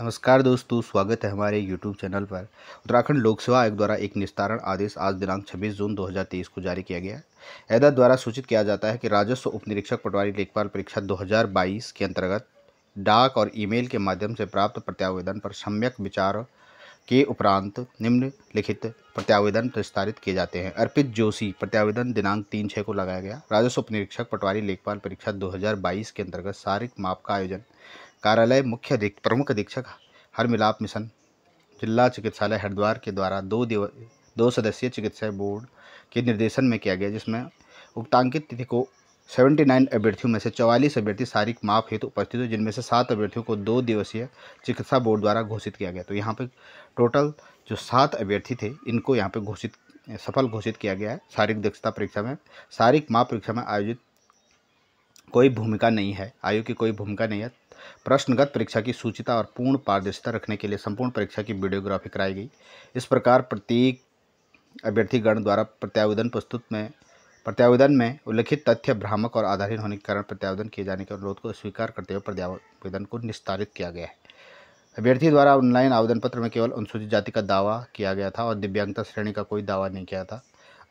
नमस्कार दोस्तों स्वागत है हमारे यूट्यूब चैनल पर उत्तराखंड लोक सेवा आयोग द्वारा एक निस्तारण आदेश आज दिनांक 26 जून 2023 को जारी किया गया है ऐदा द्वारा सूचित किया जाता है कि राजस्व उपनिरीक्षक पटवारी लेखपाल परीक्षा 2022 के अंतर्गत डाक और ईमेल के माध्यम से प्राप्त प्रत्यावेदन पर सम्यक विचार के उपरांत निम्नलिखित प्रत्यावेदन प्रस्तारित किए जाते हैं अर्पित जोशी प्रत्यावेदन दिनांक तीन छः को लगाया गया राजस्व उपनिरीक्षक पटवारी लेखपाल परीक्षा दो के अंतर्गत शारीरिक माप का आयोजन कार्यालय मुख्य अधिक प्रमुख अधीक्षक हर मिलाप मिशन जिला चिकित्सालय हरिद्वार के द्वारा दो दिव दो सदस्यीय चिकित्सा बोर्ड के निर्देशन में किया गया जिसमें उक्तांकित तिथि को 79 अभ्यर्थियों में से 44 अभ्यर्थी शारीरिक माप हेतु तो उपस्थित हुए जिनमें से सात अभ्यर्थियों को दो दिवसीय चिकित्सा बोर्ड द्वारा घोषित किया गया तो यहाँ पर टोटल जो सात अभ्यर्थी थे इनको यहाँ पर घोषित सफल घोषित किया गया है शारीरिक दक्षता परीक्षा में शारीरिक माप परीक्षा में आयोजित कोई भूमिका नहीं है आयु की कोई भूमिका नहीं है प्रश्नगत परीक्षा की सूचिता और पूर्ण पारदर्शिता रखने के लिए संपूर्ण परीक्षा की वीडियोग्राफी कराई गई इस प्रकार प्रत्येक अभ्यर्थीगण द्वारा प्रत्यावेदन प्रस्तुत में प्रत्यावेदन में उल्लिखित तथ्य भ्रामक और आधारहीन होने के कारण प्रत्यावेदन किए जाने के अनुरोध को स्वीकार करते हुए प्रत्यावेदन को निस्तारित किया गया है अभ्यर्थी द्वारा ऑनलाइन आवेदन पत्र में केवल अनुसूचित जाति का दावा किया गया था और दिव्यांगता श्रेणी का कोई दावा नहीं किया था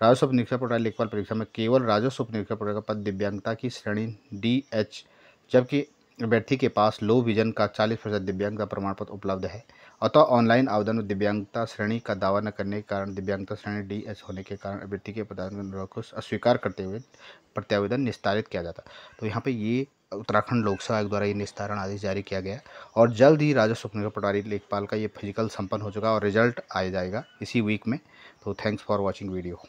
राजस्व उपनिरीक्षा पटवारी लेखपाल परीक्षा में केवल राजस्व उपनिरीक्षा पटवारी का पद दिव्यांगता की श्रेणी डी एच जबकि अभ्यर्थी के पास लो विजन का 40 प्रतिशत दिव्यांगता प्रमाण पत्र उपलब्ध है अतः ऑनलाइन आवेदन दिव्यांगता श्रेणी का दावा न करने के कारण दिव्यांगता श्रेणी डी एस होने के कारण अभ्यर्थी के प्रदान को अस्वीकार करते हुए प्रत्यावेदन निस्तारित किया जाता तो यहाँ पर ये उत्तराखंड लोक सेवा आयोग द्वारा ये निस्तारण आदेश जारी किया गया और जल्द ही राजा सुपनगर पटारी लेखपाल का ये फिजिकल संपन्न हो चुका और रिजल्ट आ जाएगा इसी वीक में तो थैंक्स फॉर वॉचिंग वीडियो